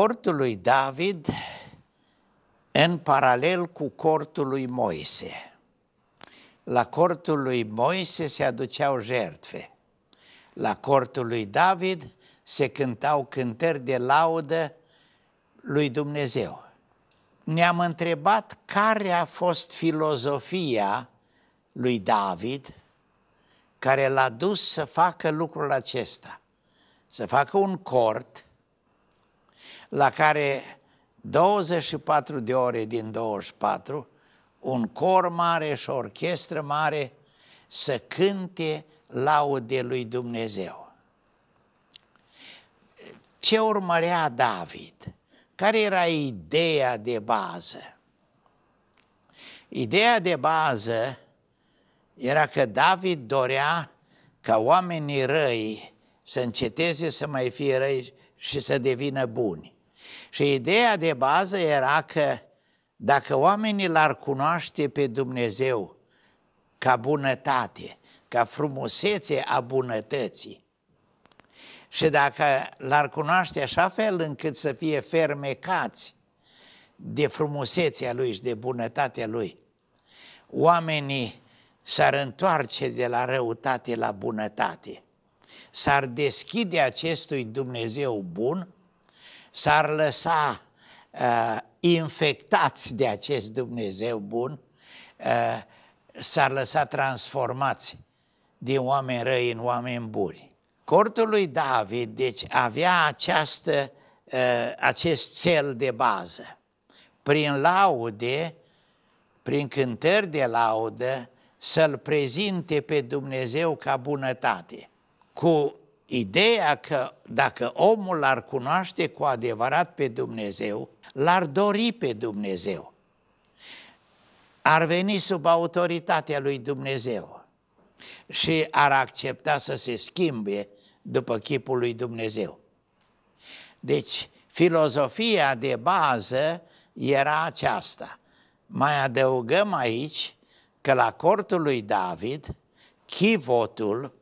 cortul lui David în paralel cu cortul lui Moise. La cortul lui Moise se aduceau jertfe. La cortul lui David se cântau cântări de laudă lui Dumnezeu. Ne-am întrebat care a fost filozofia lui David care l-a dus să facă lucrul acesta. Să facă un cort la care 24 de ore din 24, un cor mare și o orchestră mare să cânte laude lui Dumnezeu. Ce urmărea David? Care era ideea de bază? Ideea de bază era că David dorea ca oamenii răi să înceteze să mai fie răi și să devină buni. Și ideea de bază era că dacă oamenii l-ar cunoaște pe Dumnezeu ca bunătate, ca frumusețe a bunătății, și dacă l-ar cunoaște așa fel încât să fie fermecați de frumusețea lui și de bunătatea lui, oamenii s-ar întoarce de la răutate la bunătate, s-ar deschide acestui Dumnezeu bun s-ar lăsa uh, infectați de acest Dumnezeu bun, uh, s-ar lăsa transformați din oameni răi în oameni buni. Cortul lui David, deci, avea această, uh, acest cel de bază. Prin laude, prin cântări de laudă, să-L prezinte pe Dumnezeu ca bunătate. Cu Ideea că dacă omul l-ar cunoaște cu adevărat pe Dumnezeu, l-ar dori pe Dumnezeu. Ar veni sub autoritatea lui Dumnezeu și ar accepta să se schimbe după chipul lui Dumnezeu. Deci, filozofia de bază era aceasta. Mai adăugăm aici că la cortul lui David, chivotul,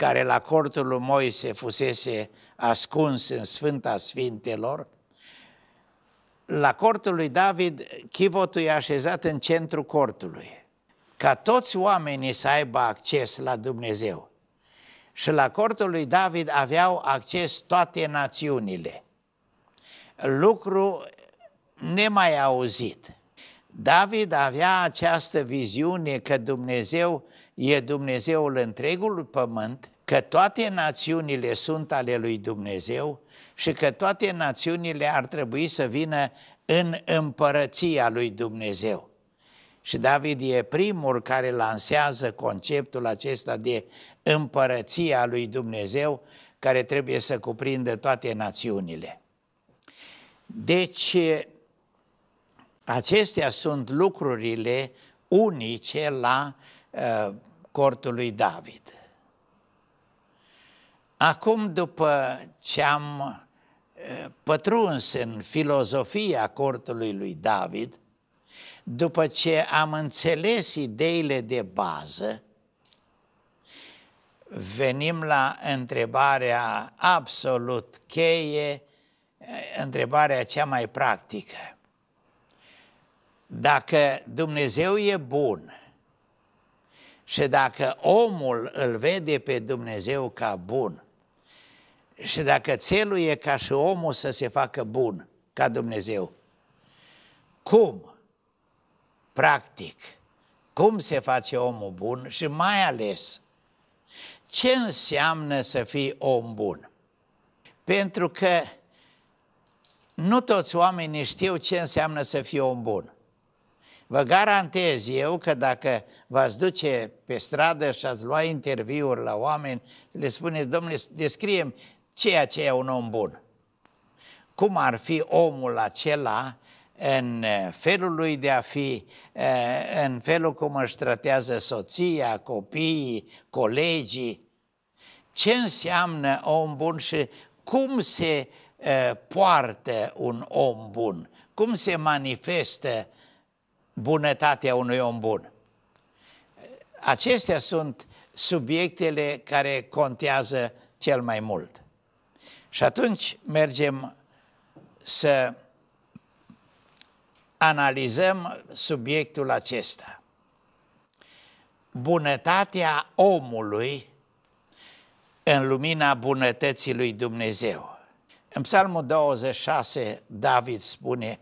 care la cortul lui Moise fusese ascuns în Sfânta Sfintelor, la cortul lui David, chivotul e așezat în centrul cortului, ca toți oamenii să aibă acces la Dumnezeu. Și la cortul lui David aveau acces toate națiunile. Lucru nemai auzit. David avea această viziune că Dumnezeu e Dumnezeul întregului pământ că toate națiunile sunt ale lui Dumnezeu și că toate națiunile ar trebui să vină în împărăția lui Dumnezeu. Și David e primul care lansează conceptul acesta de împărăția lui Dumnezeu, care trebuie să cuprindă toate națiunile. Deci, acestea sunt lucrurile unice la uh, cortul lui David. Acum, după ce am uh, pătruns în filozofia cortului lui David, după ce am înțeles ideile de bază, venim la întrebarea absolut cheie, uh, întrebarea cea mai practică. Dacă Dumnezeu e bun și dacă omul îl vede pe Dumnezeu ca bun, și dacă țelul e ca și omul să se facă bun, ca Dumnezeu, cum, practic, cum se face omul bun și mai ales ce înseamnă să fii om bun? Pentru că nu toți oamenii știu ce înseamnă să fii om bun. Vă garantez eu că dacă v-ați duce pe stradă și ați lua interviuri la oameni, le spuneți, domnule, descrie ceea ce e un om bun. Cum ar fi omul acela în eh, felul lui de a fi, eh, în felul cum își tratează soția, copiii, colegii. Ce înseamnă om bun și cum se eh, poartă un om bun? Cum se manifestă bunătatea unui om bun? Acestea sunt subiectele care contează cel mai mult. Și atunci mergem să analizăm subiectul acesta. Bunătatea omului în lumina bunătății lui Dumnezeu. În Psalmul 26, David spune,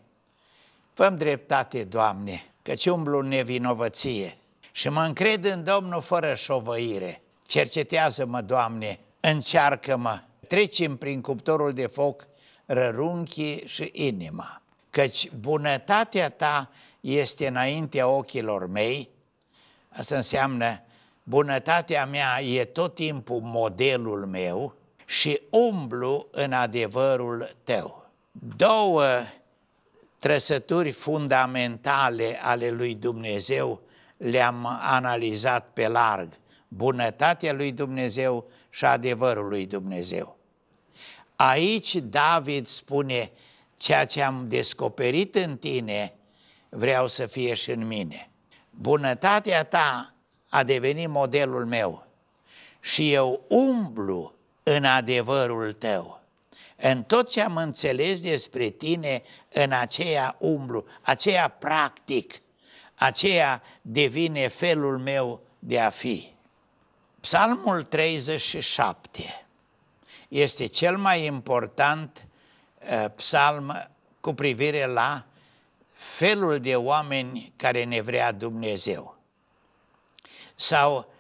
Făm dreptate, Doamne, căci umblu nevinovăție și mă încred în Domnul fără șovăire. Cercetează-mă, Doamne, încearcă-mă trecem prin cuptorul de foc rărunchii și inima, căci bunătatea ta este înaintea ochilor mei, asta înseamnă bunătatea mea e tot timpul modelul meu și umblu în adevărul tău. Două trăsături fundamentale ale lui Dumnezeu le-am analizat pe larg. Bunătatea lui Dumnezeu și adevărul lui Dumnezeu. Aici David spune, ceea ce am descoperit în tine vreau să fie și în mine. Bunătatea ta a devenit modelul meu și eu umblu în adevărul tău. În tot ce am înțeles despre tine, în aceea umblu, aceea practic, aceea devine felul meu de a fi. Psalmul 37 este cel mai important uh, psalm cu privire la felul de oameni care ne vrea Dumnezeu. Sau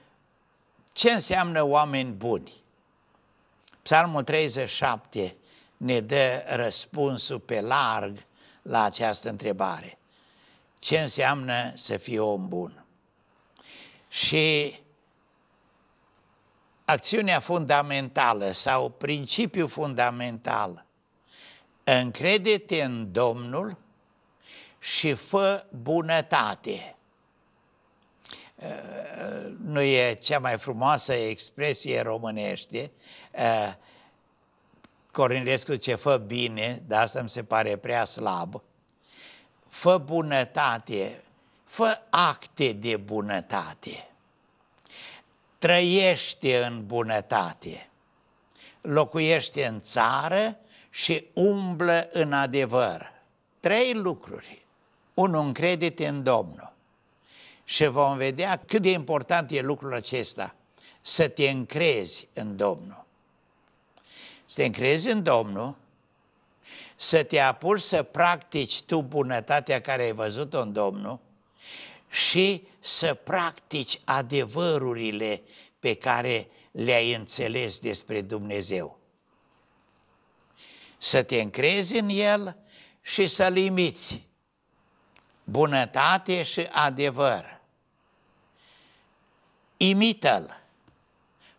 ce înseamnă oameni buni? Psalmul 37 ne dă răspunsul pe larg la această întrebare. Ce înseamnă să fii om bun? Și acțiunea fundamentală sau principiul fundamental. Încrede-te în Domnul și fă bunătate. Uh, nu e cea mai frumoasă expresie românește. Uh, Cornilescu ce fă bine, dar asta mi se pare prea slab. Fă bunătate, fă acte de bunătate trăiește în bunătate, locuiește în țară și umblă în adevăr. Trei lucruri. Unul, încredete în Domnul. Și vom vedea cât de important e lucrul acesta, să te încrezi în Domnul. Să te încrezi în Domnul, să te apuci să practici tu bunătatea care ai văzut-o în Domnul, și să practici adevărurile pe care le-ai înțeles despre Dumnezeu. Să te încrezi în El și să limiți Bunătate și adevăr. Imită-L,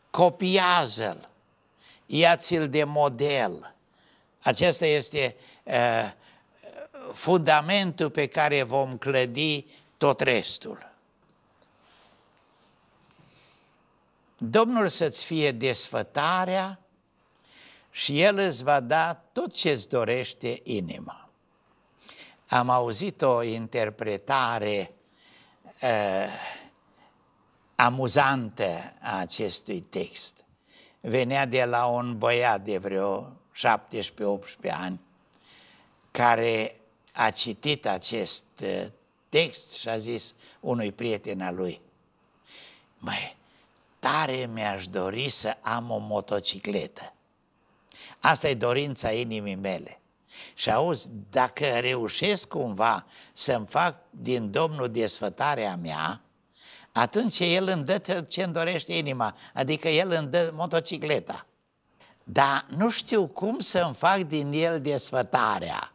copiază-L, ia-ți-l de model. Acesta este uh, fundamentul pe care vom clădi tot restul. Domnul să-ți fie desfătarea și El îți va da tot ce-ți dorește inima. Am auzit o interpretare uh, amuzantă a acestui text. Venea de la un băiat de vreo 17-18 ani care a citit acest uh, text și a zis unui prieten al lui, mai tare mi-aș dori să am o motocicletă. Asta e dorința inimii mele. Și auzi, dacă reușesc cumva să-mi fac din Domnul desfătarea mea, atunci El îmi dă ce îmi dorește inima, adică El îmi dă motocicleta. Dar nu știu cum să-mi fac din El desfătarea.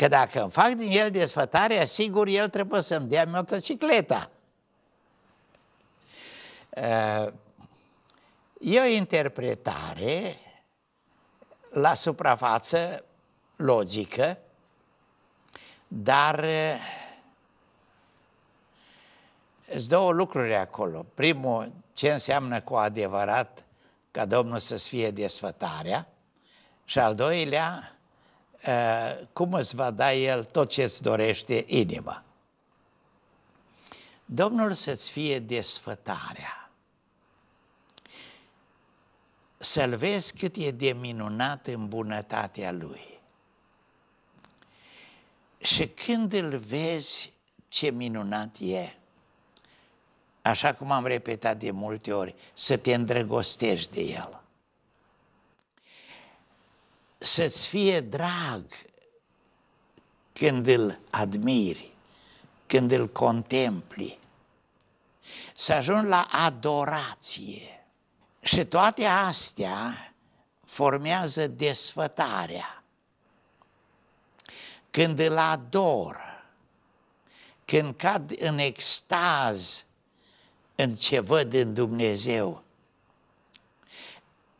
Că dacă îmi fac din el desfătarea, sigur el trebuie să-mi dea motocicleta. E o interpretare la suprafață logică, dar sunt două lucruri acolo. Primul, ce înseamnă cu adevărat ca Domnul să-ți fie desfătarea și al doilea, Eh, cum îți va da El tot ce îți dorește inima. Domnul să-ți fie desfătarea. Să-L vezi cât e de minunat în bunătatea Lui. Și când îl vezi ce minunat e, așa cum am repetat de multe ori, să te îndrăgostești de El să-ți fie drag când îl admiri, când îl contempli, să ajungi la adorație. Și toate astea formează desfătarea. Când îl ador, când cad în extaz în ce văd în Dumnezeu,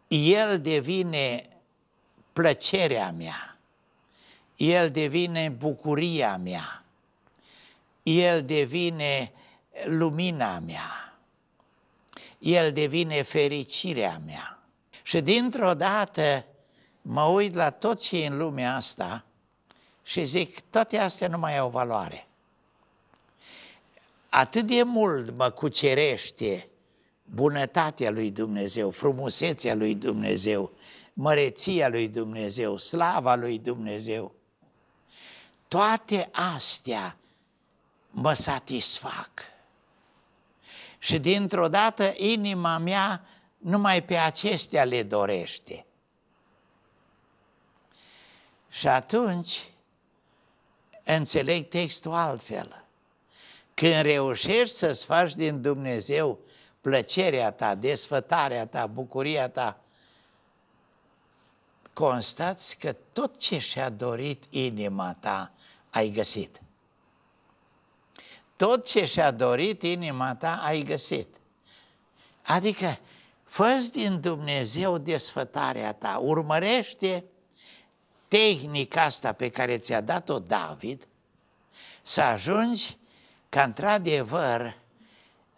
el devine plăcerea mea, El devine bucuria mea, El devine lumina mea, El devine fericirea mea. Și dintr-o dată mă uit la tot ce e în lumea asta și zic, toate astea nu mai au valoare. Atât de mult mă cucerește bunătatea lui Dumnezeu, frumusețea lui Dumnezeu, măreția lui Dumnezeu, slava lui Dumnezeu. Toate astea mă satisfac. Și dintr-o dată inima mea numai pe acestea le dorește. Și atunci înțeleg textul altfel. Când reușești să-ți faci din Dumnezeu plăcerea ta, desfătarea ta, bucuria ta, constați că tot ce și-a dorit inima ta ai găsit. Tot ce și-a dorit inima ta ai găsit. Adică fă din Dumnezeu desfătarea ta, urmărește tehnica asta pe care ți-a dat-o David, să ajungi ca într-adevăr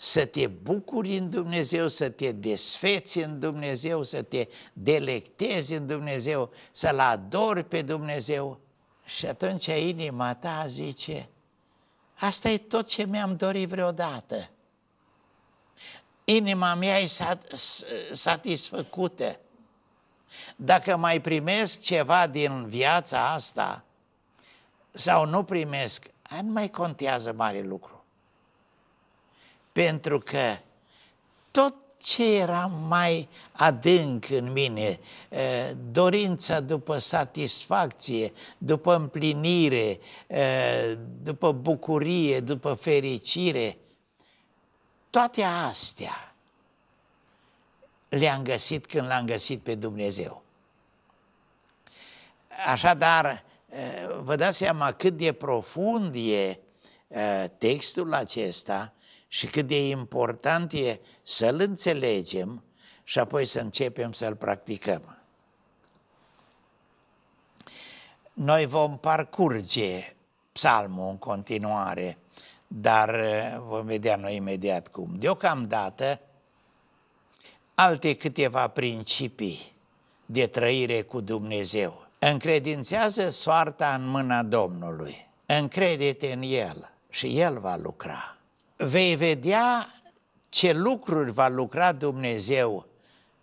să te bucuri în Dumnezeu, să te desfeți în Dumnezeu, să te delectezi în Dumnezeu, să-L adori pe Dumnezeu. Și atunci inima ta zice, asta e tot ce mi-am dorit vreodată. Inima mea e sat- satisfăcută. Dacă mai primesc ceva din viața asta sau nu primesc, nu mai contează mare lucru pentru că tot ce era mai adânc în mine, eh, dorința după satisfacție, după împlinire, eh, după bucurie, după fericire, toate astea le-am găsit când l-am găsit pe Dumnezeu. Așadar, eh, vă dați seama cât de profund e textul acesta și cât de important e să-l înțelegem și apoi să începem să-l practicăm. Noi vom parcurge psalmul în continuare, dar eh, vom vedea noi imediat cum. Deocamdată, alte câteva principii de trăire cu Dumnezeu. Încredințează soarta în mâna Domnului. Încredete în El și El va lucra vei vedea ce lucruri va lucra Dumnezeu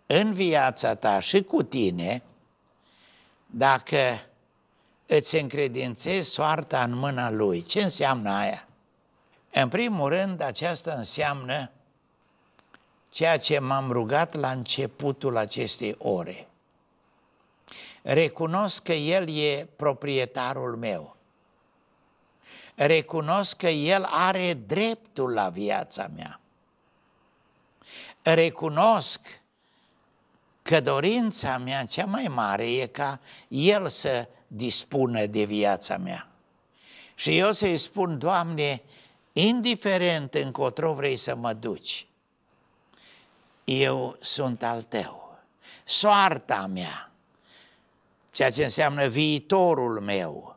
în viața ta și cu tine, dacă îți încredințezi soarta în mâna Lui. Ce înseamnă aia? În primul rând, aceasta înseamnă ceea ce m-am rugat la începutul acestei ore. Recunosc că El e proprietarul meu recunosc că El are dreptul la viața mea. Recunosc că dorința mea cea mai mare e ca El să dispună de viața mea. Și eu să-i spun, Doamne, indiferent încotro vrei să mă duci, eu sunt al Tău, soarta mea, ceea ce înseamnă viitorul meu,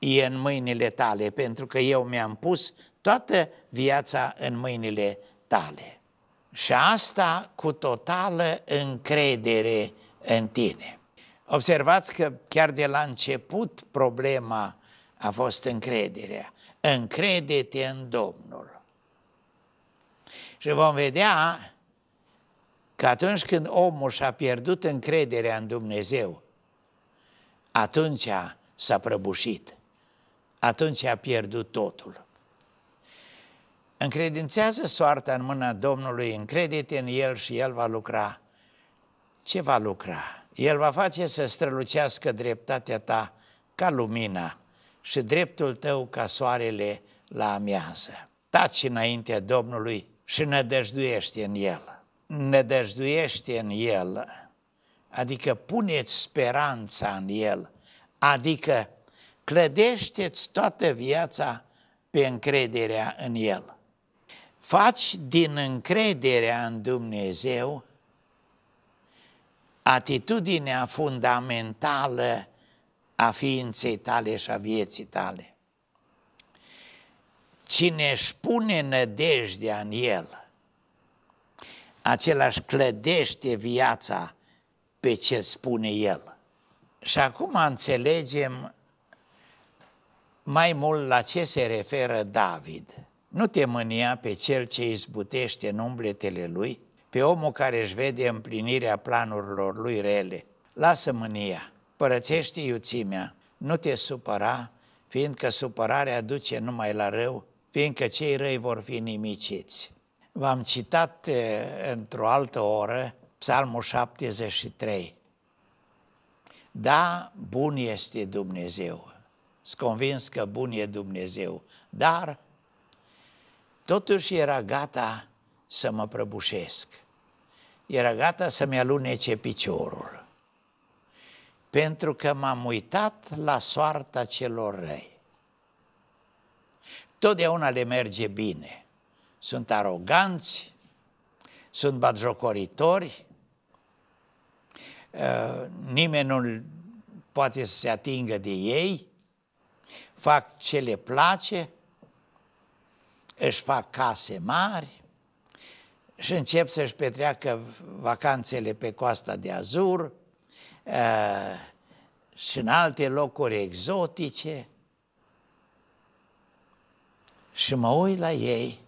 e în mâinile tale, pentru că eu mi-am pus toată viața în mâinile tale. Și asta cu totală încredere în tine. Observați că chiar de la început problema a fost încrederea. Încrede-te în Domnul. Și vom vedea că atunci când omul și-a pierdut încrederea în Dumnezeu, atunci s-a prăbușit atunci a pierdut totul. Încredințează soarta în mâna Domnului, încredete în El și El va lucra. Ce va lucra? El va face să strălucească dreptatea ta ca lumina și dreptul tău ca soarele la amiază. Taci înaintea Domnului și nădăjduiește în El. Nădăjduiește în El, adică puneți speranța în El, adică Clădește-ți toată viața pe încrederea în El. Faci din încrederea în Dumnezeu atitudinea fundamentală a ființei tale și a vieții tale. Cine își pune nădejdea în el, același clădește viața pe ce spune el. Și acum înțelegem mai mult la ce se referă David. Nu te mânia pe cel ce izbutește în umbletele lui, pe omul care își vede împlinirea planurilor lui rele. Lasă mânia, părățește iuțimea, nu te supăra, fiindcă supărarea duce numai la rău, fiindcă cei răi vor fi nimiciți. V-am citat într-o altă oră Psalmul 73. Da, bun este Dumnezeu s convins că bun e Dumnezeu, dar totuși era gata să mă prăbușesc. Era gata să-mi alunece piciorul. Pentru că m-am uitat la soarta celor răi. Totdeauna le merge bine. Sunt aroganți, sunt batjocoritori, uh, nimeni nu poate să se atingă de ei, fac ce le place, își fac case mari și încep să-și petreacă vacanțele pe coasta de Azur și în alte locuri exotice. Și mă uit la ei,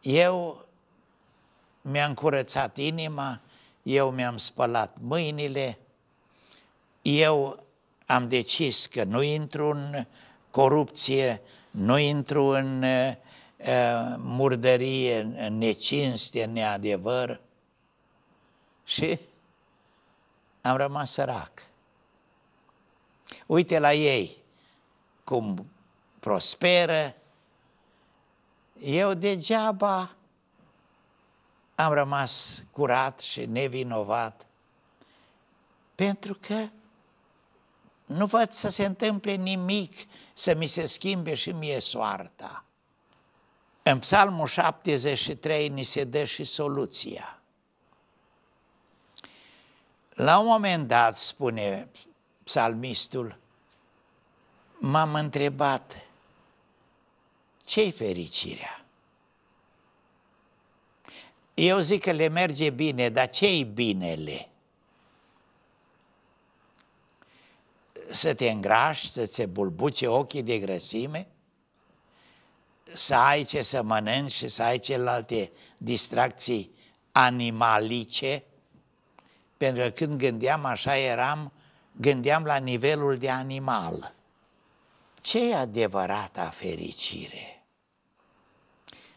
eu mi-am curățat inima, eu mi-am spălat mâinile, eu am decis că nu intru în corupție, nu intru în uh, murdărie, în necinste, în neadevăr. Și am rămas sărac. Uite la ei cum prosperă. Eu degeaba am rămas curat și nevinovat pentru că nu văd să se întâmple nimic să mi se schimbe și mie soarta. În psalmul 73 ni se dă și soluția. La un moment dat, spune psalmistul, m-am întrebat, ce-i fericirea? Eu zic că le merge bine, dar ce-i binele? să te îngrași, să ți bulbuce ochii de grăsime, să ai ce să mănânci și să ai celelalte distracții animalice, pentru că când gândeam așa eram, gândeam la nivelul de animal. Ce e adevărata fericire?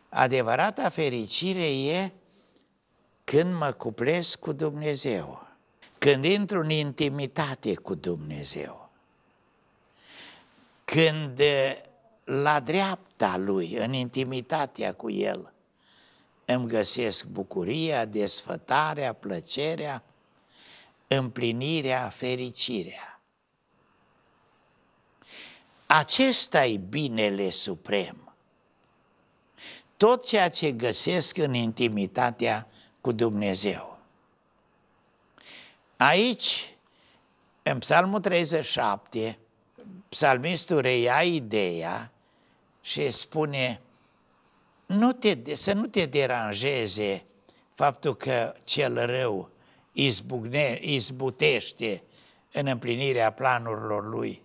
Adevărata fericire e când mă cuplesc cu Dumnezeu, când intru în intimitate cu Dumnezeu, când eh, la dreapta lui, în intimitatea cu el, îmi găsesc bucuria, desfătarea, plăcerea, împlinirea, fericirea. Acesta e binele suprem. Tot ceea ce găsesc în intimitatea cu Dumnezeu. Aici, în Psalmul 37, psalmistul reia ideea și spune nu te, să nu te deranjeze faptul că cel rău izbucne, izbutește în împlinirea planurilor lui.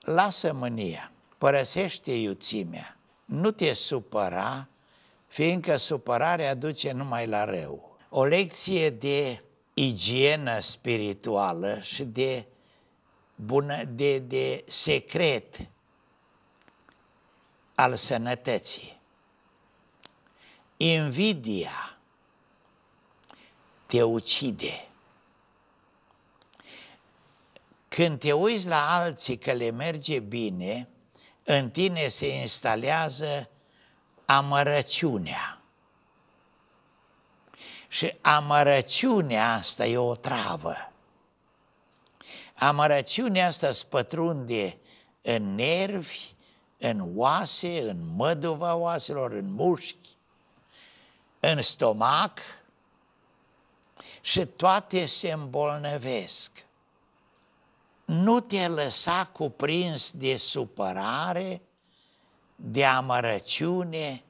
Lasă mânia, părăsește iuțimea, nu te supăra, fiindcă supărarea duce numai la rău. O lecție de igienă spirituală și de bună, de, de secret al sănătății. Invidia te ucide. Când te uiți la alții că le merge bine, în tine se instalează amărăciunea. Și amărăciunea asta e o travă. Amărăciunea asta spătrunde în nervi, în oase, în măduva oaselor, în mușchi, în stomac și toate se îmbolnăvesc. Nu te lăsa cuprins de supărare, de amărăciune,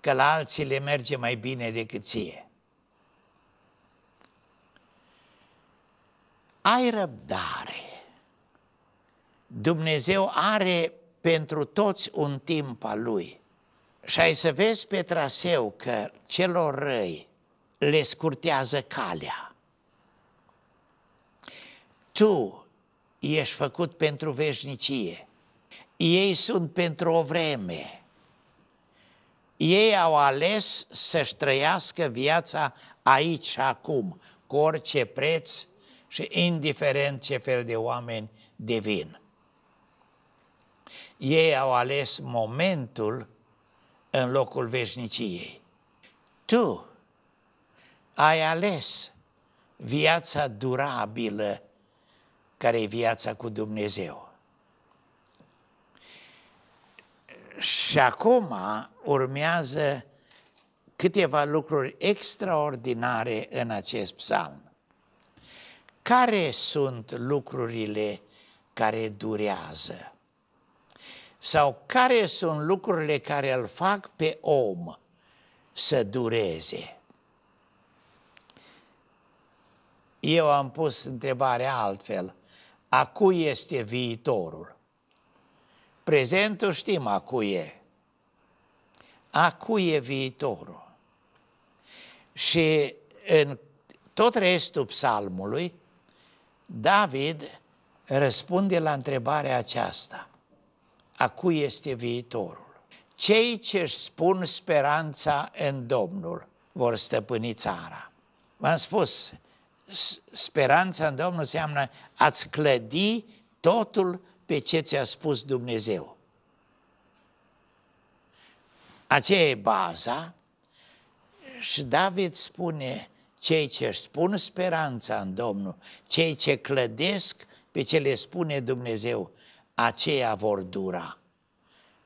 că la alții le merge mai bine decât ție. ai răbdare. Dumnezeu are pentru toți un timp al Lui. Și ai să vezi pe traseu că celor răi le scurtează calea. Tu ești făcut pentru veșnicie. Ei sunt pentru o vreme. Ei au ales să-și trăiască viața aici și acum, cu orice preț și indiferent ce fel de oameni devin. Ei au ales momentul în locul veșniciei. Tu ai ales viața durabilă, care e viața cu Dumnezeu. Și acum urmează câteva lucruri extraordinare în acest psalm care sunt lucrurile care durează sau care sunt lucrurile care îl fac pe om să dureze. Eu am pus întrebarea altfel. A cui este viitorul? Prezentul știm a cui e. A cui e viitorul? Și în tot restul psalmului, David răspunde la întrebarea aceasta. A cui este viitorul? Cei ce își spun speranța în Domnul vor stăpâni țara. V-am spus, speranța în Domnul înseamnă ați clădi totul pe ce ți-a spus Dumnezeu. Aceea e baza și David spune, cei ce își spun speranța în Domnul, cei ce clădesc pe ce le spune Dumnezeu, aceia vor dura,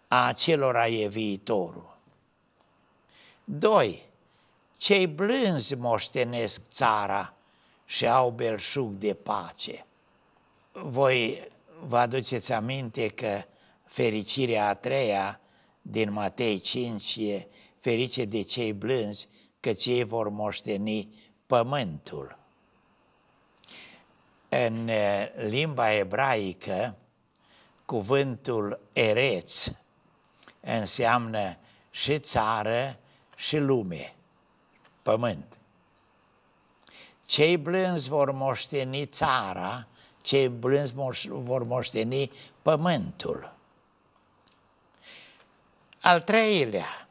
a acelora e viitorul. Doi, Cei blânzi moștenesc țara și au belșug de pace. Voi vă aduceți aminte că fericirea a treia din Matei 5 e ferice de cei blânzi, că cei vor moșteni pământul. În eh, limba ebraică, cuvântul ereț înseamnă și țară și lume, pământ. Cei blânzi vor moșteni țara, cei blânzi vor moșteni pământul. Al treilea,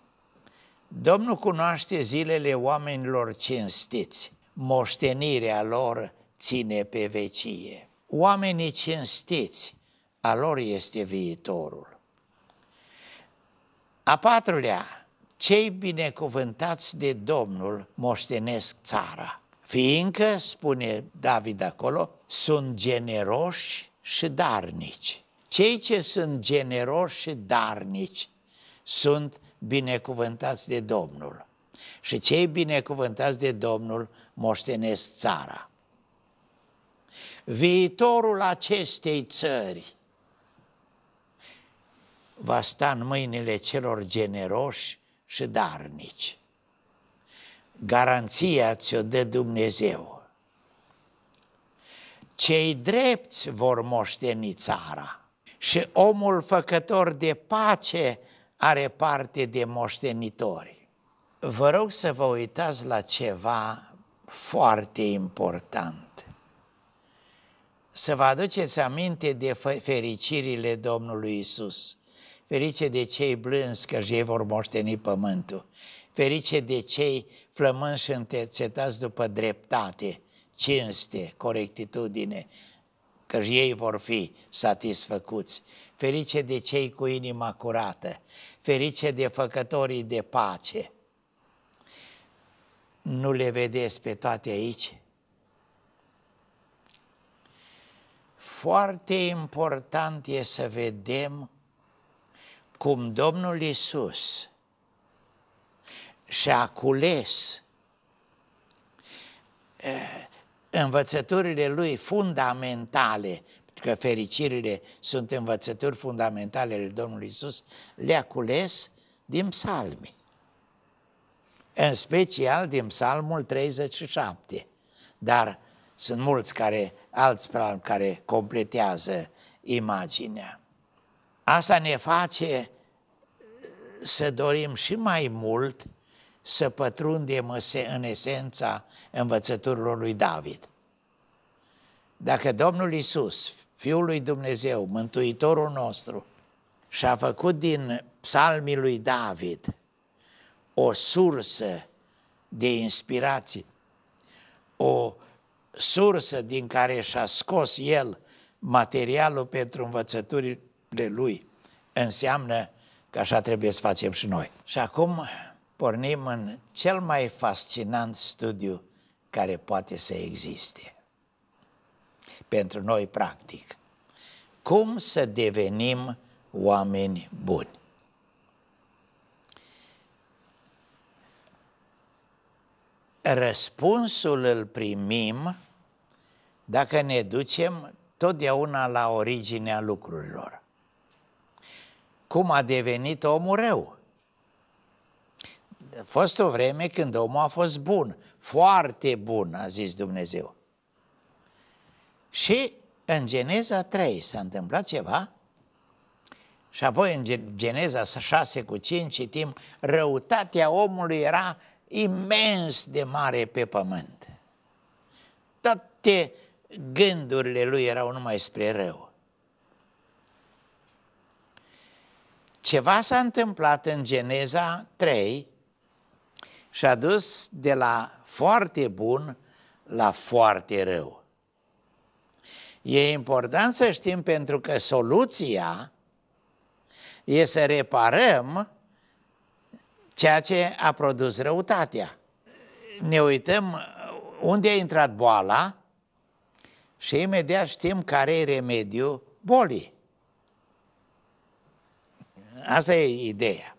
Domnul cunoaște zilele oamenilor cinstiți, moștenirea lor ține pe vecie. Oamenii cinstiți, a lor este viitorul. A patrulea, cei binecuvântați de Domnul moștenesc țara, fiindcă, spune David acolo, sunt generoși și darnici. Cei ce sunt generoși și darnici sunt binecuvântați de Domnul. Și cei binecuvântați de Domnul moștenesc țara. Viitorul acestei țări va sta în mâinile celor generoși și darnici. Garanția ți-o dă Dumnezeu. Cei drepți vor moșteni țara și omul făcător de pace are parte de moștenitori. Vă rog să vă uitați la ceva foarte important. Să vă aduceți aminte de fericirile Domnului Isus. Ferice de cei blânzi, că ei vor moșteni pământul. Ferice de cei flămânși și după dreptate, cinste, corectitudine, că ei vor fi satisfăcuți. Ferice de cei cu inima curată, ferice de făcătorii de pace. Nu le vedeți pe toate aici? Foarte important e să vedem cum Domnul Isus și-a cules eh, învățăturile lui fundamentale, pentru că fericirile sunt învățături fundamentale ale Domnului Isus, le-a cules din psalmi. În special din psalmul 37. Dar sunt mulți care, alți psalmi care completează imaginea. Asta ne face să dorim și mai mult să pătrundem în esența învățăturilor lui David. Dacă Domnul Isus, Fiul lui Dumnezeu, Mântuitorul nostru, și-a făcut din psalmii lui David o sursă de inspirație, o sursă din care și-a scos el materialul pentru învățăturile lui, înseamnă că așa trebuie să facem și noi. Și acum pornim în cel mai fascinant studiu care poate să existe. Pentru noi, practic. Cum să devenim oameni buni? Răspunsul îl primim dacă ne ducem totdeauna la originea lucrurilor. Cum a devenit omul rău? a fost o vreme când omul a fost bun, foarte bun, a zis Dumnezeu. Și în Geneza 3 s-a întâmplat ceva și apoi în Geneza 6 cu 5 citim răutatea omului era imens de mare pe pământ. Toate gândurile lui erau numai spre rău. Ceva s-a întâmplat în Geneza 3 și a dus de la foarte bun la foarte rău. E important să știm pentru că soluția e să reparăm ceea ce a produs răutatea. Ne uităm unde a intrat boala și imediat știm care e remediul bolii. Asta e ideea.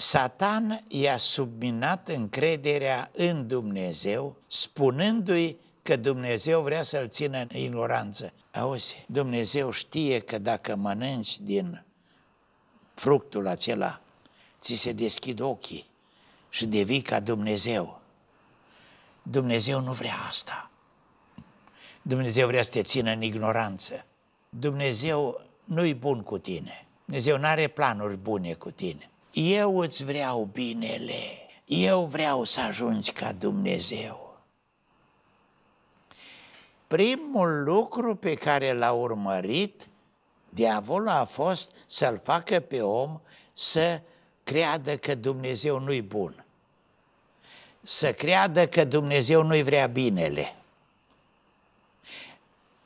Satan i-a subminat încrederea în Dumnezeu, spunându-i că Dumnezeu vrea să-l țină în ignoranță. Auzi, Dumnezeu știe că dacă mănânci din fructul acela, ți se deschid ochii și devii ca Dumnezeu. Dumnezeu nu vrea asta. Dumnezeu vrea să te țină în ignoranță. Dumnezeu nu-i bun cu tine. Dumnezeu nu are planuri bune cu tine eu îți vreau binele, eu vreau să ajungi ca Dumnezeu. Primul lucru pe care l-a urmărit diavolul a fost să-l facă pe om să creadă că Dumnezeu nu-i bun, să creadă că Dumnezeu nu-i vrea binele,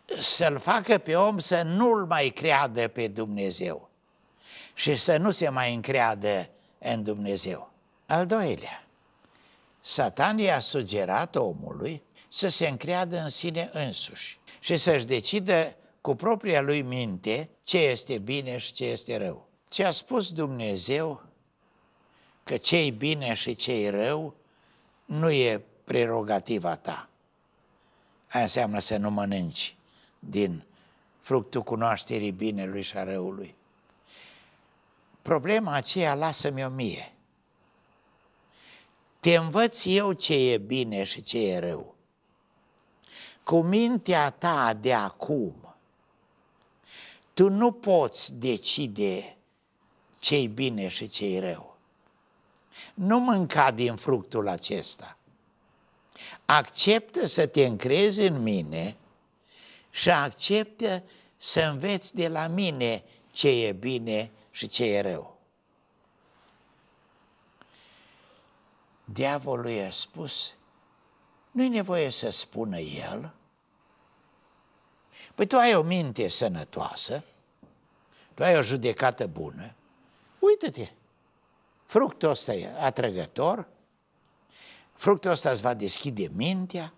să-l facă pe om să nu-l mai creadă pe Dumnezeu și să nu se mai încreadă în Dumnezeu. Al doilea, Satan i-a sugerat omului să se încreadă în sine însuși și să-și decidă cu propria lui minte ce este bine și ce este rău. Ce a spus Dumnezeu că ce e bine și ce e rău nu e prerogativa ta. Aia înseamnă să nu mănânci din fructul cunoașterii binelui și a răului problema aceea lasă-mi-o mie. Te învăț eu ce e bine și ce e rău. Cu mintea ta de acum, tu nu poți decide ce e bine și ce e rău. Nu mânca din fructul acesta. Acceptă să te încrezi în mine și acceptă să înveți de la mine ce e bine și ce e rău. Diavolul i-a spus, nu-i nevoie să spună el. Păi tu ai o minte sănătoasă, tu ai o judecată bună, uite te fructul ăsta e atrăgător, fructul ăsta îți va deschide mintea,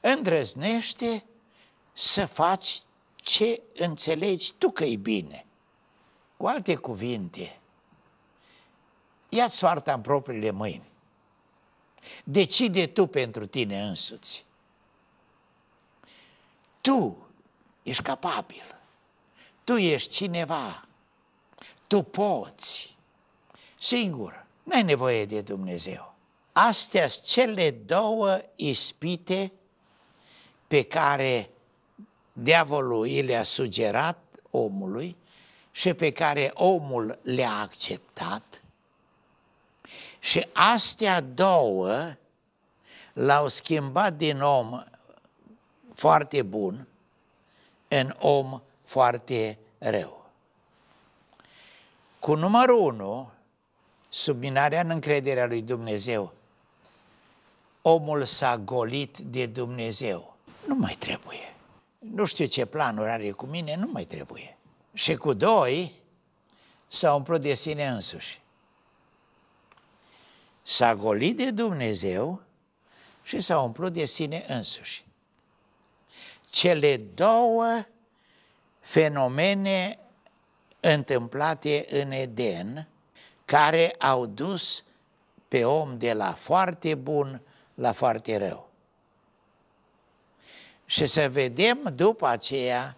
îndrăznește să faci ce înțelegi tu că e bine. Cu alte cuvinte, ia soarta în propriile mâini. Decide tu pentru tine însuți. Tu ești capabil. Tu ești cineva. Tu poți. Singur. nu ai nevoie de Dumnezeu. Astea sunt cele două ispite pe care diavolul i le-a sugerat omului și pe care omul le-a acceptat și astea două l-au schimbat din om foarte bun în om foarte rău. Cu numărul unu, subminarea în încrederea lui Dumnezeu, omul s-a golit de Dumnezeu. Nu mai trebuie. Nu știu ce planuri are cu mine, nu mai trebuie și cu doi s-a umplut de sine însuși. S-a golit de Dumnezeu și s-a umplut de sine însuși. Cele două fenomene întâmplate în Eden, care au dus pe om de la foarte bun la foarte rău. Și să vedem după aceea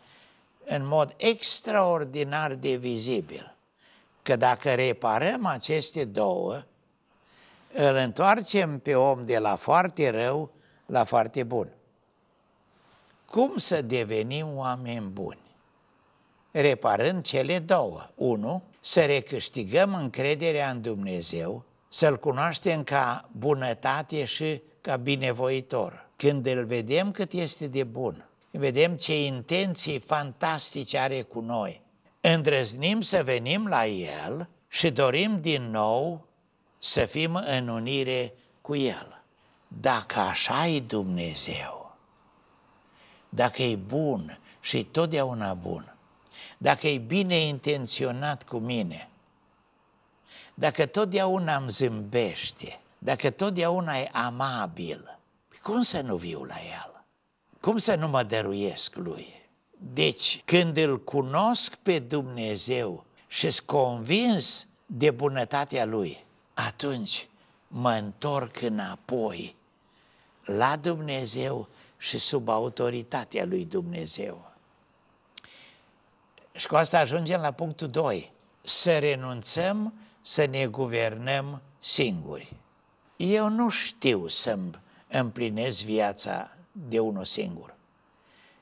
în mod extraordinar de vizibil că dacă reparăm aceste două, îl întoarcem pe om de la foarte rău la foarte bun. Cum să devenim oameni buni? Reparând cele două. Unu, să recâștigăm încrederea în Dumnezeu, să-L cunoaștem ca bunătate și ca binevoitor. Când îl vedem cât este de bun, vedem ce intenții fantastice are cu noi. Îndrăznim să venim la El și dorim din nou să fim în unire cu El. Dacă așa e Dumnezeu, dacă e bun și e totdeauna bun, dacă e bine intenționat cu mine, dacă totdeauna îmi zâmbește, dacă totdeauna e amabil, cum să nu viu la El? Cum să nu mă dăruiesc lui? Deci, când îl cunosc pe Dumnezeu și sunt convins de bunătatea lui, atunci mă întorc înapoi la Dumnezeu și sub autoritatea lui Dumnezeu. Și cu asta ajungem la punctul 2. Să renunțăm să ne guvernăm singuri. Eu nu știu să împlinesc viața de unul singur.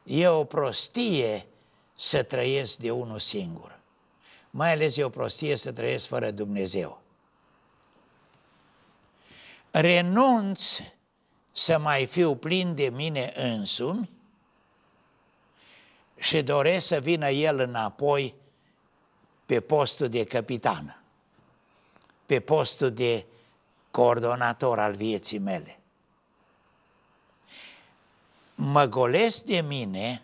E o prostie să trăiesc de unul singur. Mai ales e o prostie să trăiesc fără Dumnezeu. Renunț să mai fiu plin de mine însumi și doresc să vină el înapoi pe postul de capitan, pe postul de coordonator al vieții mele mă golesc de mine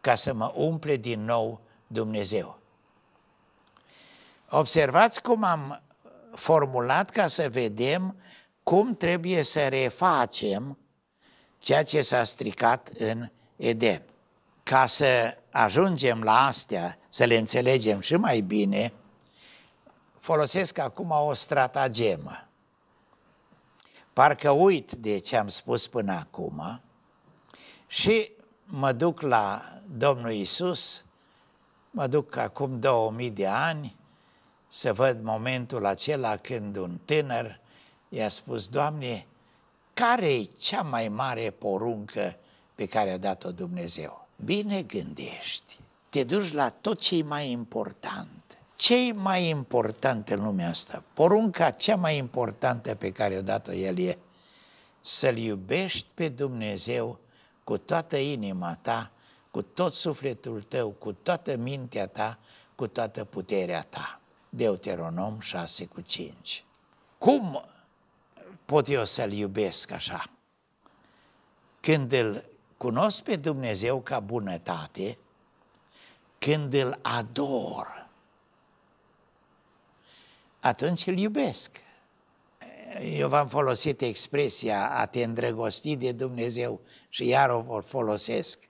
ca să mă umple din nou Dumnezeu. Observați cum am formulat ca să vedem cum trebuie să refacem ceea ce s-a stricat în Eden. Ca să ajungem la astea, să le înțelegem și mai bine, folosesc acum o stratagemă. Parcă uit de ce am spus până acum și mă duc la Domnul Isus, mă duc acum 2000 de ani să văd momentul acela când un tânăr i-a spus, Doamne, care e cea mai mare poruncă pe care a dat-o Dumnezeu? Bine gândești, te duci la tot ce e mai important. Ce e mai important în lumea asta? Porunca cea mai importantă pe care o dat-o el e să-L iubești pe Dumnezeu cu toată inima ta, cu tot sufletul tău, cu toată mintea ta, cu toată puterea ta. Deuteronom 6 cu 5. Cum pot eu să-L iubesc așa? Când îl cunosc pe Dumnezeu ca bunătate, când îl ador, atunci îl iubesc eu v-am folosit expresia a te îndrăgosti de Dumnezeu și iar o vor folosesc.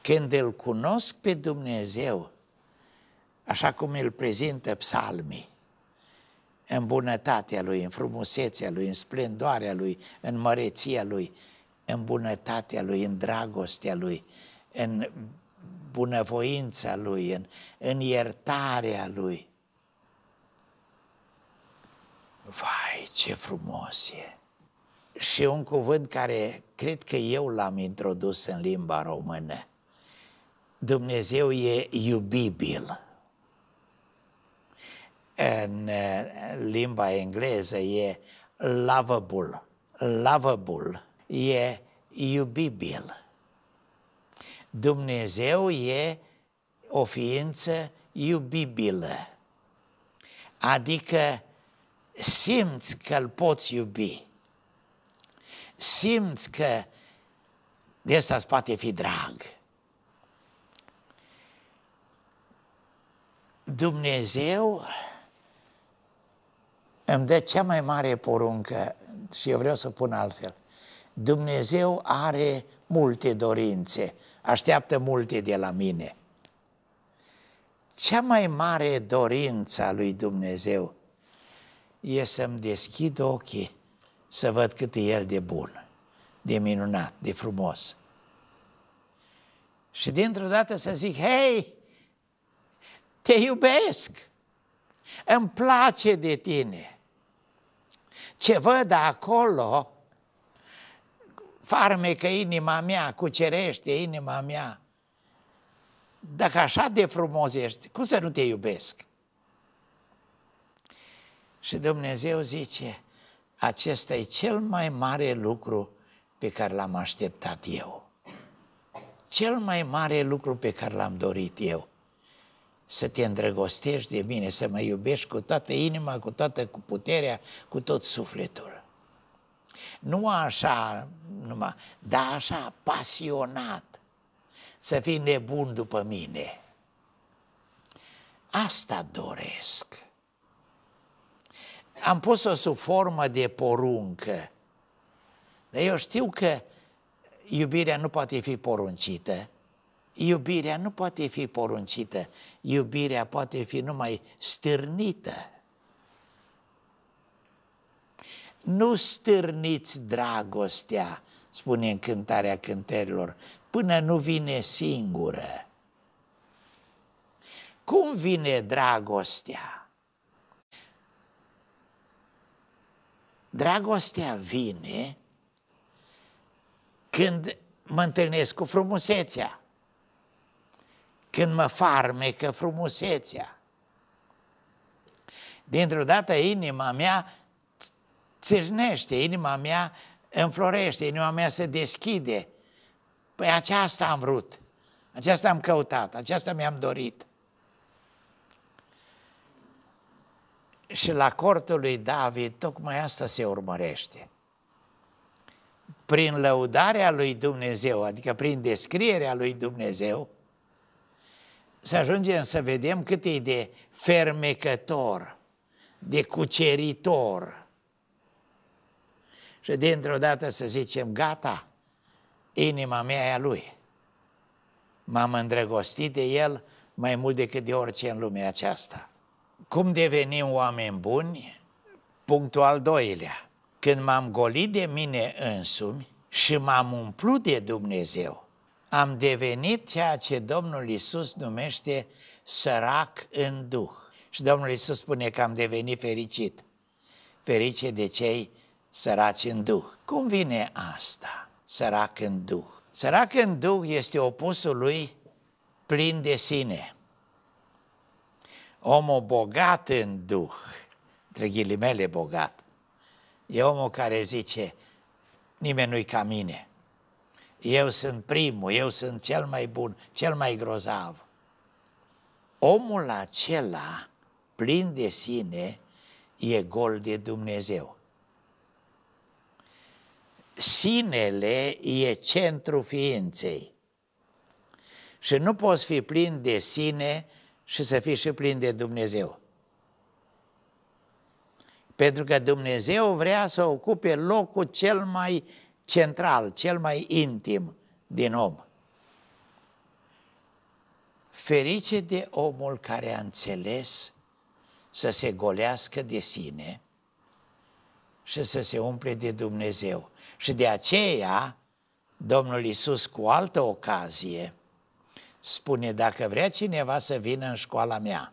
Când îl cunosc pe Dumnezeu, așa cum îl prezintă psalmii, în bunătatea lui, în frumusețea lui, în splendoarea lui, în măreția lui, în bunătatea lui, în dragostea lui, în bunăvoința lui, în, în iertarea lui. Vai, ce frumos e! Și un cuvânt care cred că eu l-am introdus în limba română. Dumnezeu e iubibil. În limba engleză e lovable. Lovable e iubibil. Dumnezeu e o ființă iubibilă. Adică simți că îl poți iubi, simți că asta îți poate fi drag. Dumnezeu îmi dă cea mai mare poruncă și eu vreau să pun altfel. Dumnezeu are multe dorințe, așteaptă multe de la mine. Cea mai mare dorință a lui Dumnezeu e să-mi deschid ochii să văd cât e el de bun, de minunat, de frumos. Și dintr-o dată să zic, hei, te iubesc, îmi place de tine. Ce văd acolo, farmecă inima mea, cucerește inima mea. Dacă așa de frumos ești, cum să nu te iubesc? Și Dumnezeu zice, acesta e cel mai mare lucru pe care l-am așteptat eu. Cel mai mare lucru pe care l-am dorit eu. Să te îndrăgostești de mine, să mă iubești cu toată inima, cu toată cu puterea, cu tot sufletul. Nu așa numai, dar așa pasionat. Să fii nebun după mine. Asta doresc. Am pus-o sub formă de poruncă. Dar eu știu că iubirea nu poate fi poruncită. Iubirea nu poate fi poruncită. Iubirea poate fi numai stârnită. Nu stârniți dragostea, spune în cântarea cântărilor, până nu vine singură. Cum vine dragostea? Dragostea vine când mă întâlnesc cu frumusețea, când mă farmecă frumusețea. Dintr-o dată inima mea țâșnește, inima mea înflorește, inima mea se deschide. Păi aceasta am vrut, aceasta am căutat, aceasta mi-am dorit. și la cortul lui David tocmai asta se urmărește. Prin lăudarea lui Dumnezeu, adică prin descrierea lui Dumnezeu, să ajungem să vedem cât e de fermecător, de cuceritor. Și dintr-o dată să zicem, gata, inima mea e a lui. M-am îndrăgostit de el mai mult decât de orice în lumea aceasta. Cum devenim oameni buni? Punctul al doilea. Când m-am golit de mine însumi și m-am umplut de Dumnezeu, am devenit ceea ce Domnul Isus numește sărac în duh. Și Domnul Isus spune că am devenit fericit. Ferice de cei săraci în duh. Cum vine asta? Sărac în duh. Sărac în duh este opusul lui plin de sine omul bogat în duh, între ghilimele bogat, e omul care zice, nimeni nu-i ca mine, eu sunt primul, eu sunt cel mai bun, cel mai grozav. Omul acela, plin de sine, e gol de Dumnezeu. Sinele e centru ființei. Și nu poți fi plin de sine și să fii și plin de Dumnezeu. Pentru că Dumnezeu vrea să ocupe locul cel mai central, cel mai intim din om. Ferice de omul care a înțeles să se golească de sine și să se umple de Dumnezeu. Și de aceea, Domnul Isus cu altă ocazie, spune, dacă vrea cineva să vină în școala mea,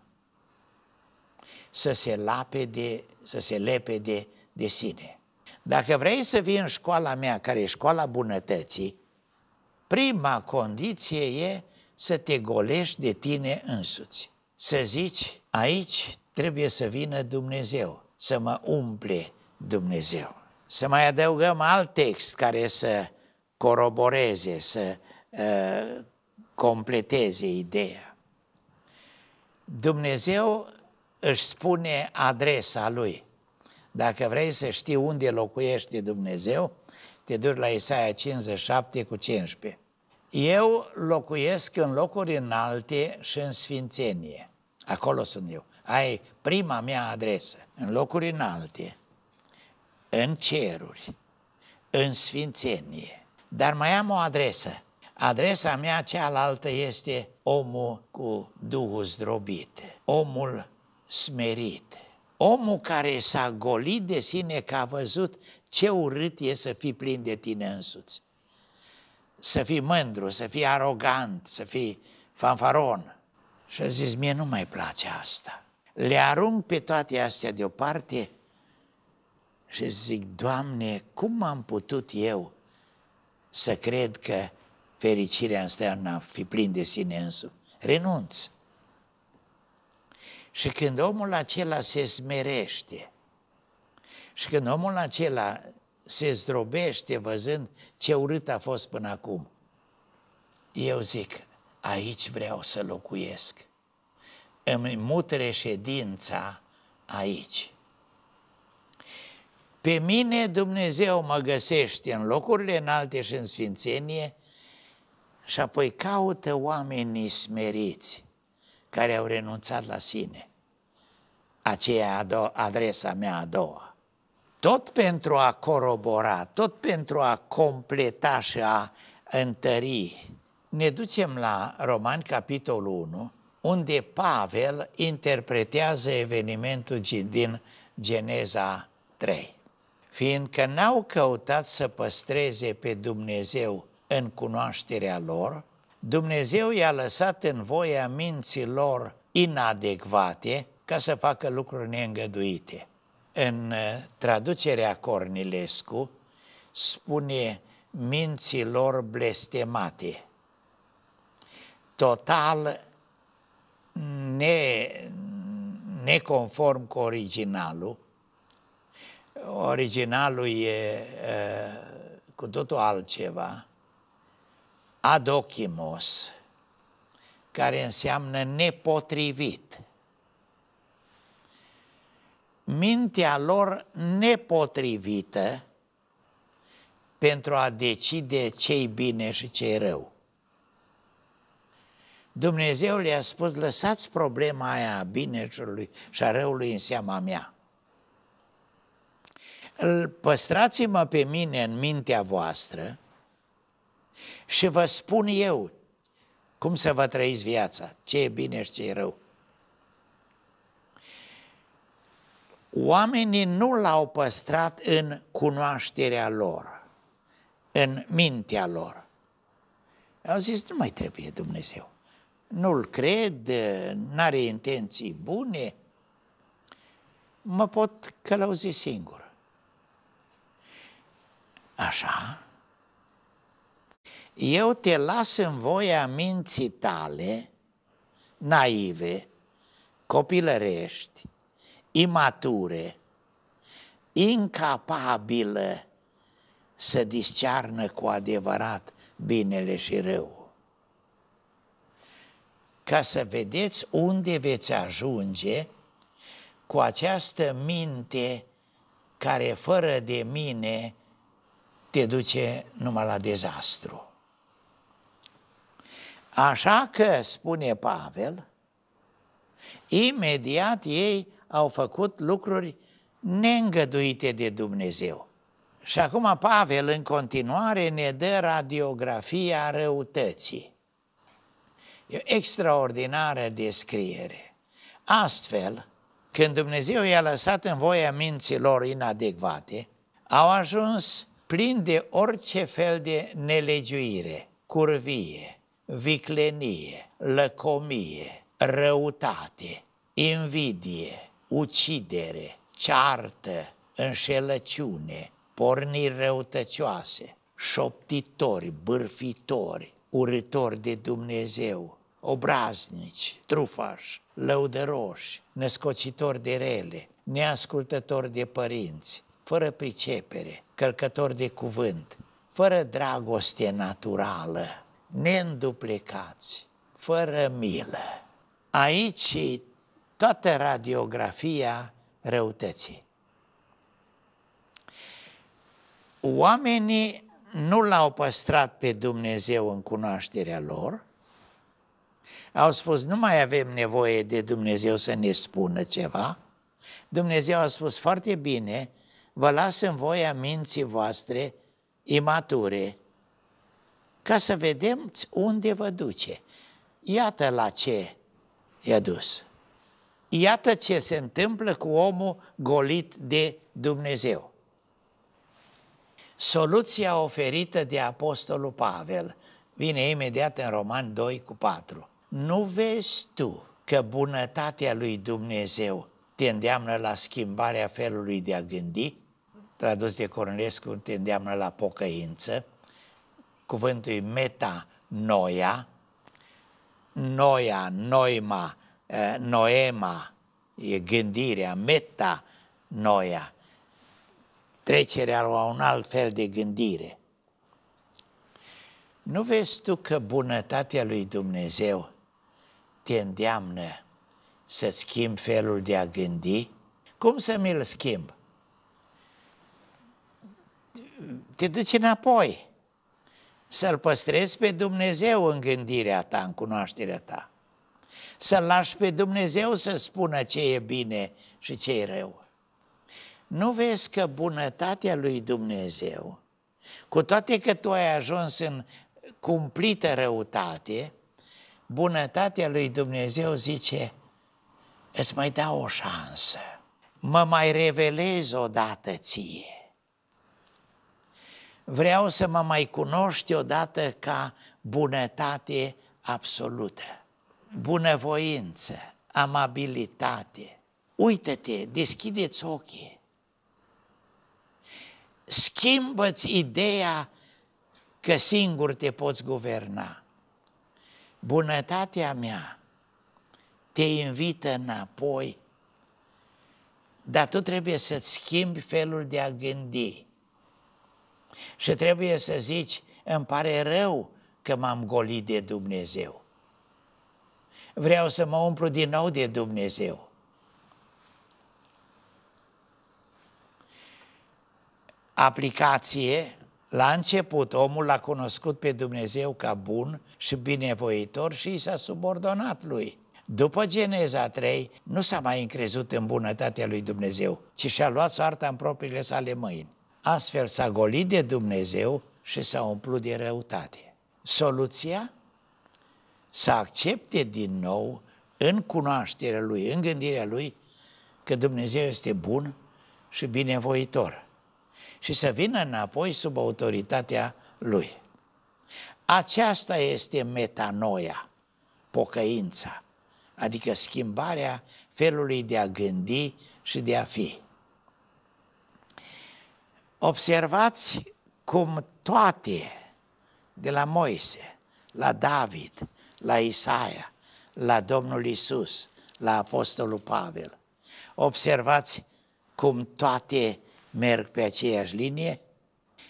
să se, lape de, să se lepe de, de sine. Dacă vrei să vii în școala mea, care e școala bunătății, prima condiție e să te golești de tine însuți. Să zici, aici trebuie să vină Dumnezeu, să mă umple Dumnezeu. Să mai adăugăm alt text care să coroboreze, să uh, completeze ideea. Dumnezeu își spune adresa lui. Dacă vrei să știi unde locuiește Dumnezeu, te duci la Isaia 57 cu 15. Eu locuiesc în locuri înalte și în sfințenie. Acolo sunt eu. Ai prima mea adresă. În locuri înalte, în ceruri, în sfințenie. Dar mai am o adresă. Adresa mea cealaltă este omul cu duhul zdrobit, omul smerit, omul care s-a golit de sine că a văzut ce urât e să fii plin de tine însuți. Să fii mândru, să fii arogant, să fii fanfaron. Și a zis, mie nu mai place asta. Le arunc pe toate astea deoparte și zic, Doamne, cum am putut eu să cred că fericirea în a fi plin de sine însu. Renunț. Și când omul acela se smerește și când omul acela se zdrobește văzând ce urât a fost până acum, eu zic, aici vreau să locuiesc. Îmi mut reședința aici. Pe mine Dumnezeu mă găsește în locurile înalte și în sfințenie, și apoi caută oamenii smeriți care au renunțat la sine. Aceea a adresa mea a doua. Tot pentru a corobora, tot pentru a completa și a întări, ne ducem la Roman capitolul 1, unde Pavel interpretează evenimentul din Geneza 3. Fiindcă n-au căutat să păstreze pe Dumnezeu în cunoașterea lor, Dumnezeu i-a lăsat în voia minților inadecvate ca să facă lucruri neîngăduite. În uh, traducerea Cornilescu spune minților blestemate, total ne, neconform cu originalul. Originalul e uh, cu totul altceva adochimos, care înseamnă nepotrivit. Mintea lor nepotrivită pentru a decide ce bine și ce-i rău. Dumnezeu le-a spus, lăsați problema aia a binelui și a răului în seama mea. Păstrați-mă pe mine în mintea voastră, și vă spun eu cum să vă trăiți viața, ce e bine și ce e rău. Oamenii nu l-au păstrat în cunoașterea lor, în mintea lor. Au zis, nu mai trebuie Dumnezeu. Nu-l cred, n-are intenții bune, mă pot călăuzi singur. Așa, eu te las în voia minții tale, naive, copilărești, imature, incapabilă să discearnă cu adevărat binele și rău. Ca să vedeți unde veți ajunge cu această minte care fără de mine te duce numai la dezastru. Așa că, spune Pavel, imediat ei au făcut lucruri neîngăduite de Dumnezeu. Și acum Pavel în continuare ne dă radiografia răutății. E o extraordinară descriere. Astfel, când Dumnezeu i-a lăsat în voia minților inadecvate, au ajuns plini de orice fel de nelegiuire, curvie, viclenie, lăcomie, răutate, invidie, ucidere, ceartă, înșelăciune, porniri răutăcioase, șoptitori, bârfitori, urători de Dumnezeu, obraznici, trufași, lăudăroși, născocitori de rele, neascultători de părinți, fără pricepere, călcători de cuvânt, fără dragoste naturală, neînduplecați, fără milă. Aici e toată radiografia răutății. Oamenii nu l-au păstrat pe Dumnezeu în cunoașterea lor, au spus, nu mai avem nevoie de Dumnezeu să ne spună ceva. Dumnezeu a spus foarte bine, vă las în voia minții voastre imature, ca să vedem unde vă duce. Iată la ce i-a dus. Iată ce se întâmplă cu omul golit de Dumnezeu. Soluția oferită de Apostolul Pavel vine imediat în Roman 2 cu 4. Nu vezi tu că bunătatea lui Dumnezeu te îndeamnă la schimbarea felului de a gândi? Tradus de Cornelescu, te îndeamnă la pocăință cuvântul e meta noia, noima, noema, e gândirea, noia trecerea la un alt fel de gândire. Nu vezi tu că bunătatea lui Dumnezeu te îndeamnă să schimbi felul de a gândi? Cum să mi-l schimb? Te duci înapoi să-L păstrezi pe Dumnezeu în gândirea ta, în cunoașterea ta. Să-L lași pe Dumnezeu să spună ce e bine și ce e rău. Nu vezi că bunătatea lui Dumnezeu, cu toate că tu ai ajuns în cumplită răutate, bunătatea lui Dumnezeu zice, îți mai dau o șansă, mă mai revelez odată ție vreau să mă mai cunoști odată ca bunătate absolută, bunăvoință, amabilitate. Uită-te, deschideți ochii. Schimbă-ți ideea că singur te poți guverna. Bunătatea mea te invită înapoi, dar tu trebuie să-ți schimbi felul de a gândi și trebuie să zici, îmi pare rău că m-am golit de Dumnezeu. Vreau să mă umplu din nou de Dumnezeu. Aplicație, la început omul l-a cunoscut pe Dumnezeu ca bun și binevoitor și i s-a subordonat lui. După Geneza 3, nu s-a mai încrezut în bunătatea lui Dumnezeu, ci și-a luat soarta în propriile sale mâini. Astfel s-a golit de Dumnezeu și s-a umplut de răutate. Soluția? Să accepte din nou în cunoașterea lui, în gândirea lui, că Dumnezeu este bun și binevoitor și să vină înapoi sub autoritatea lui. Aceasta este metanoia, pocăința, adică schimbarea felului de a gândi și de a fi. Observați cum toate, de la Moise, la David, la Isaia, la Domnul Isus, la Apostolul Pavel, observați cum toate merg pe aceeași linie?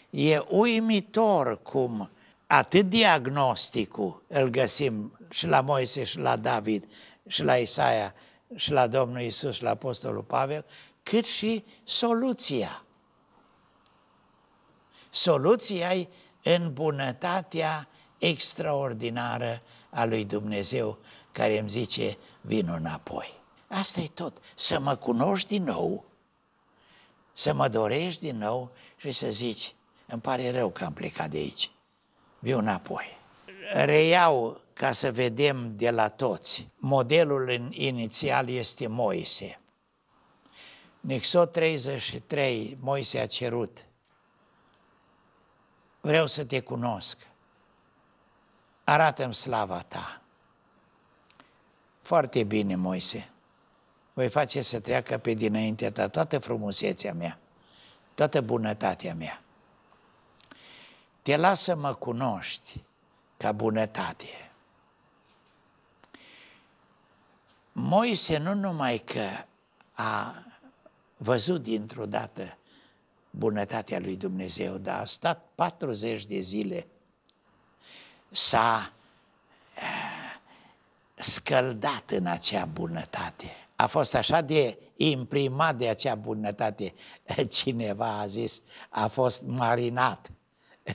E uimitor cum atât diagnosticul îl găsim și la Moise și la David și la Isaia și la Domnul Isus și la Apostolul Pavel, cât și soluția soluția e în bunătatea extraordinară a lui Dumnezeu care îmi zice, vin înapoi. Asta e tot, să mă cunoști din nou, să mă dorești din nou și să zici, îmi pare rău că am plecat de aici, viu înapoi. Reiau ca să vedem de la toți. Modelul inițial este Moise. Nexot 33, Moise a cerut vreau să te cunosc. Arată-mi slava ta. Foarte bine, Moise. Voi face să treacă pe dinaintea ta toată frumusețea mea, toată bunătatea mea. Te las să mă cunoști ca bunătate. Moise nu numai că a văzut dintr-o dată bunătatea lui Dumnezeu, dar a stat 40 de zile, s-a eh, scăldat în acea bunătate. A fost așa de imprimat de acea bunătate. Cineva a zis, a fost marinat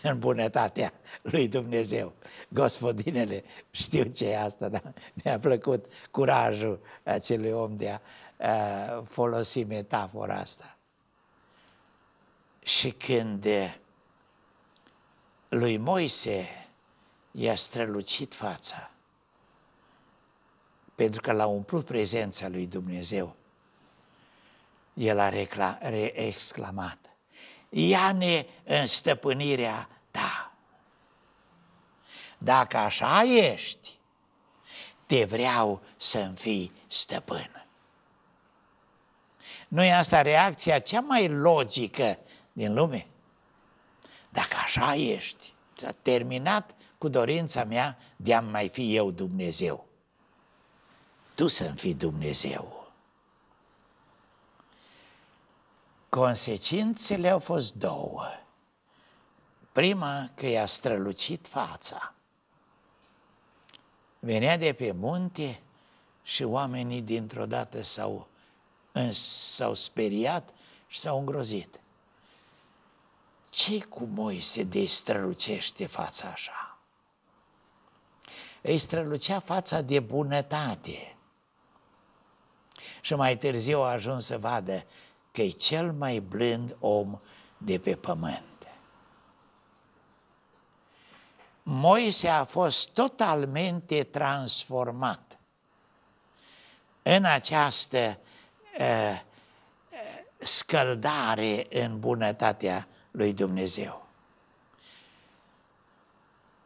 în bunătatea lui Dumnezeu. Gospodinele, știu ce e asta, dar mi-a plăcut curajul acelui om de a, a eh, folosi metafora asta. Și când eh, lui Moise i-a strălucit fața, pentru că l-a umplut prezența lui Dumnezeu, el a re- exclamat, ia-ne în stăpânirea ta. Dacă așa ești, te vreau să-mi fii stăpân. Nu e asta reacția cea mai logică din lume. Dacă așa ești, s a terminat cu dorința mea de a mai fi eu Dumnezeu. Tu să-mi fii Dumnezeu. Consecințele au fost două. Prima, că i-a strălucit fața. Venea de pe munte și oamenii dintr-o dată s-au, s-au speriat și s-au îngrozit ce cu Moise de strălucește fața așa? Îi strălucea fața de bunătate. Și mai târziu a ajuns să vadă că e cel mai blând om de pe pământ. Moise a fost totalmente transformat în această uh, uh scăldare în bunătatea lui Dumnezeu.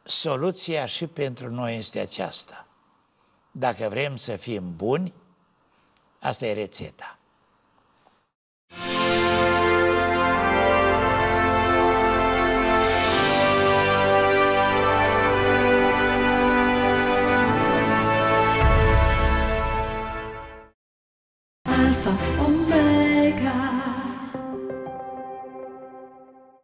Soluția și pentru noi este aceasta. Dacă vrem să fim buni, asta e rețeta.